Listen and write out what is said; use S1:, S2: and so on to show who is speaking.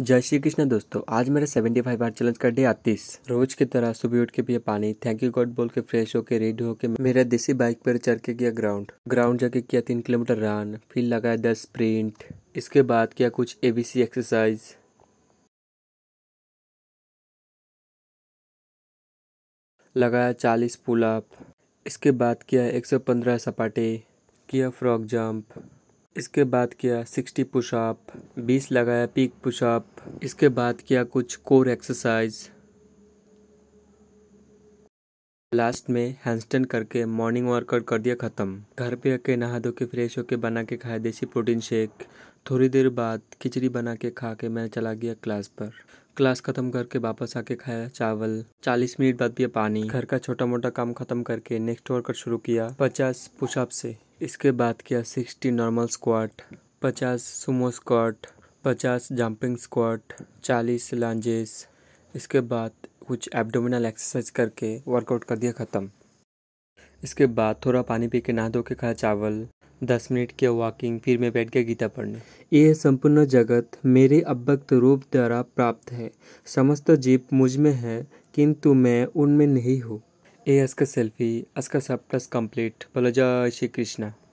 S1: जय श्री कृष्ण दोस्तों आज मेरा सेवेंटी फाइव आर चैलेंज का डे आतीस रोज की तरह सुबह उठ के पिया पानी थैंक यू गॉड बोल के फ्रेश होके रेडी होके मेरा देसी बाइक पर चढ़ के किया ग्राउंड ग्राउंड जाके किया तीन किलोमीटर रन फिर लगाया दस स्प्रिंट इसके बाद किया कुछ एबीसी एक्सरसाइज लगाया चालीस पुल अप इसके बाद किया एक सौ पंद्रह सपाटे किया फ्रॉक जंप इसके बाद किया सिक्सटी पुशअप बीस लगाया पीक पुशअप इसके बाद किया कुछ कोर एक्सरसाइज लास्ट में हैंडस्टैंड करके मॉर्निंग वर्कआउट कर दिया ख़त्म घर पे आके नहा धो के फ्रेश होके बना के खाया देसी प्रोटीन शेक थोड़ी देर बाद खिचड़ी बना के खा के मैं चला गया क्लास पर क्लास ख़त्म करके वापस आके खाया चावल चालीस मिनट बाद पिया पानी घर का छोटा मोटा काम ख़त्म करके नेक्स्ट वर्कआउट शुरू किया पचास पुशअप से इसके बाद किया सिक्सटी नॉर्मल स्क्वाट पचास सुमो स्क्वाट पचास जंपिंग स्क्वाट चालीस लांजेस इसके बाद कुछ एब्डोमिनल एक्सरसाइज करके वर्कआउट कर दिया ख़त्म इसके बाद थोड़ा पानी पी के नहा धो के खाया चावल दस मिनट किया वॉकिंग फिर मैं बैठ गया गीता पढ़ने ये संपूर्ण जगत मेरे अव्यक्त रूप द्वारा प्राप्त है समस्त जीव मुझ में है किंतु मैं उनमें नहीं हूँ ए अस्क सेल्फी अस्क सब प्लस कंप्लीट बोलो जय श्री कृष्णा